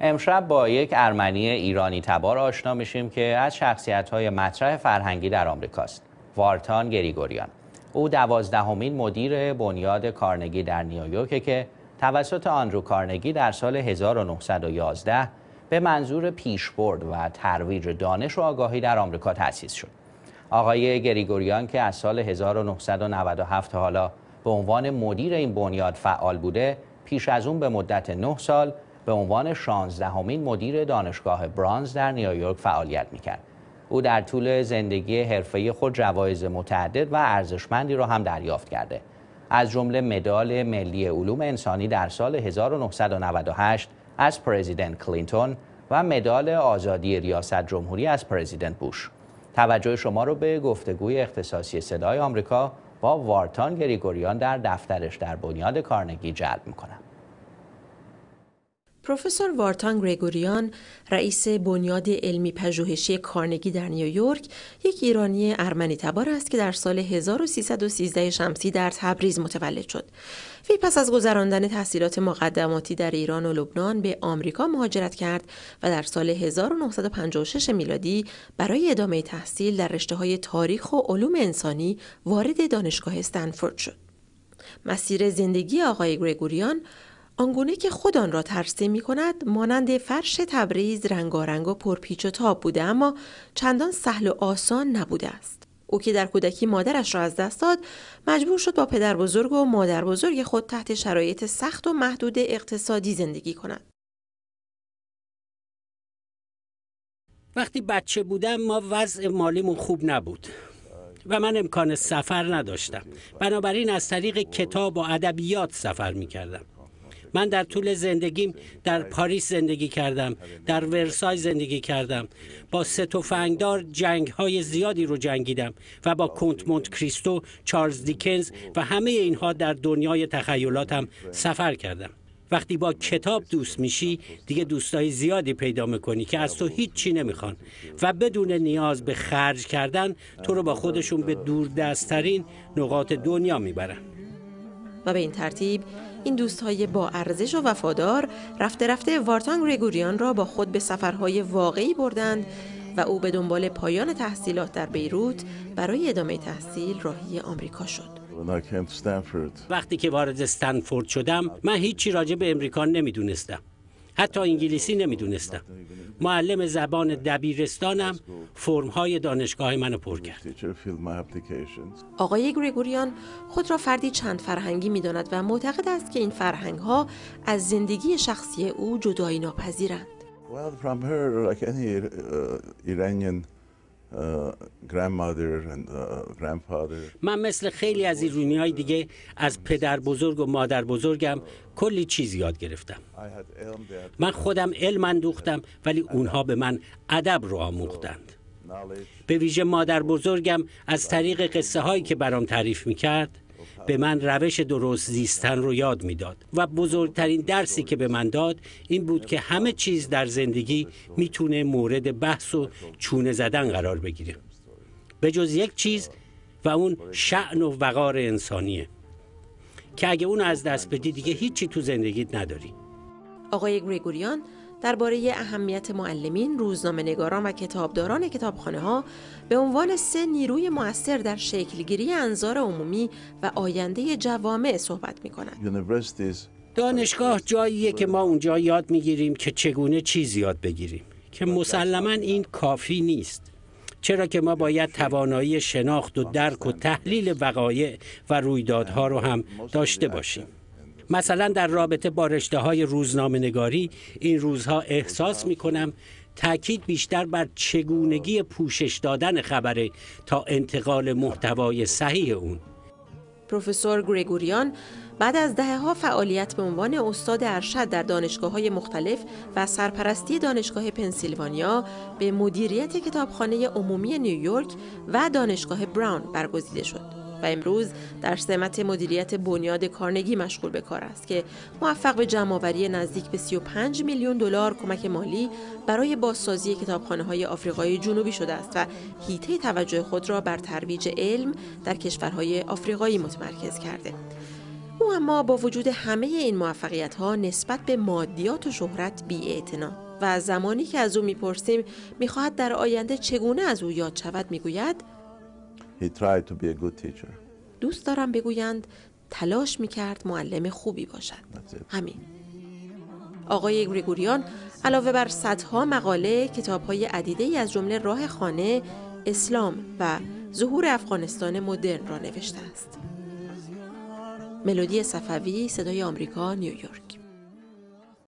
امشب با یک ارمنی ایرانی تبار آشنا میشیم که از شخصیت های مطرح فرهنگی در آمریکاست وارتان گریگوریان او دوازدهمین مدیر بنیاد کارنگی در نیویورک که توسط آندرو کارنگی در سال 1911 به منظور پیشبرد و ترویج دانش و آگاهی در آمریکا تأسیس شد. آقای گریگوریان که از سال 1997 حالا به عنوان مدیر این بنیاد فعال بوده، پیش از اون به مدت 9 سال به عنوان 16 همین مدیر دانشگاه برانز در نیویورک فعالیت میکرد. او در طول زندگی حرفه خود جوایز متعدد و ارزشمندی را هم دریافت کرده. از جمله مدال ملی علوم انسانی در سال 1998 از پرزیدنت کلینتون و مدال آزادی ریاست جمهوری از پرزیدنت بوش. توجه شما را به گفتگوی اختصاصی صدای آمریکا با وارتان گریگوریان در دفترش در بنیاد کارنگی جلب میکنم. پروفسور وارتان گریگوریان رئیس بنیاد علمی پژوهشی کارنگی در نیویورک یک ایرانی ارمنی تبار است که در سال 1313 شمسی در تبریز متولد شد وی پس از گذراندن تحصیلات مقدماتی در ایران و لبنان به آمریکا مهاجرت کرد و در سال 1956 میلادی برای ادامه تحصیل در رشته های تاریخ و علوم انسانی وارد دانشگاه استنفورد شد مسیر زندگی آقای گریگوریان آنگونه که خود آن را ترسیم می کند مانند فرش تبریز رنگارنگ و پرپیچ و تاب بوده اما چندان سهل و آسان نبوده است او که در کودکی مادرش را از دست داد مجبور شد با پدر بزرگ و مادر بزرگ خود تحت شرایط سخت و محدود اقتصادی زندگی کند وقتی بچه بودم ما وضع مالیمون خوب نبود و من امکان سفر نداشتم بنابراین از طریق کتاب و ادبیات سفر می کردم من در طول زندگیم در پاریس زندگی کردم در ورسای زندگی کردم با سه جنگ های زیادی رو جنگیدم و با کنت مونت کریستو چارلز دیکنز و همه اینها در دنیای تخیلاتم سفر کردم وقتی با کتاب دوست میشی دیگه دوستای زیادی پیدا میکنی که از تو هیچی نمیخوان و بدون نیاز به خرج کردن تو رو با خودشون به دستترین نقاط دنیا میبرن و به این ترتیب این دوستهای با ارزش و وفادار رفته رفته وارتان گریگوریان را با خود به سفرهای واقعی بردند و او به دنبال پایان تحصیلات در بیروت برای ادامه تحصیل راهی آمریکا شد. وقتی که وارد استنفورد شدم من هیچی راجع به امریکا نمیدونستم حتی انگلیسی نمیدونستم معلم زبان دبیرستانم فرمهای دانشگاه منو پر کرد آقای گریگوریان خود را فردی چند فرهنگی میداند و معتقد است که این فرهنگ ها از زندگی شخصی او جدایی ناپذیرند uh, Uh, uh, من مثل خیلی از ایرونی های دیگه از پدر بزرگ و مادر بزرگم کلی چیز یاد گرفتم من خودم علم اندوختم ولی اونها به من ادب رو آموختند به ویژه مادر بزرگم از طریق قصه هایی که برام تعریف میکرد به من روش درست زیستن رو یاد میداد و بزرگترین درسی که به من داد این بود که همه چیز در زندگی میتونه مورد بحث و چونه زدن قرار بگیره به جز یک چیز و اون شعن و وقار انسانیه که اگه اون از دست بدی دیگه هیچی تو زندگیت نداری آقای گریگوریان درباره اهمیت معلمین، روزنامه نگاران و کتابداران کتابخانه ها به عنوان سه نیروی موثر در شکلگیری انظار عمومی و آینده جوامع صحبت می کنند. دانشگاه جاییه که ما اونجا یاد میگیریم که چگونه چیز یاد بگیریم که مسلما این کافی نیست چرا که ما باید توانایی شناخت و درک و تحلیل وقایع و رویدادها رو هم داشته باشیم مثلا در رابطه با رشته های روزنامه نگاری این روزها احساس می کنم تاکید بیشتر بر چگونگی پوشش دادن خبره تا انتقال محتوای صحیح اون پروفسور گریگوریان بعد از دهها فعالیت به عنوان استاد ارشد در دانشگاه های مختلف و سرپرستی دانشگاه پنسیلوانیا به مدیریت کتابخانه عمومی نیویورک و دانشگاه براون برگزیده شد. و امروز در سمت مدیریت بنیاد کارنگی مشغول به کار است که موفق به جمعآوری نزدیک به 35 میلیون دلار کمک مالی برای بازسازی کتابخانه های آفریقای جنوبی شده است و هیته توجه خود را بر ترویج علم در کشورهای آفریقایی متمرکز کرده او اما با وجود همه این موفقیت ها نسبت به مادیات و شهرت بی و زمانی که از او میپرسیم میخواهد در آینده چگونه از او یاد شود میگوید He tried to be a good teacher. دوست دارم بگویند تلاش میکرد معلم خوبی باشد همین آقای گریگوریان علاوه بر صدها مقاله کتابهای عدیده ای از جمله راه خانه اسلام و ظهور افغانستان مدرن را نوشته است ملودی صفوی صدای آمریکا نیویورک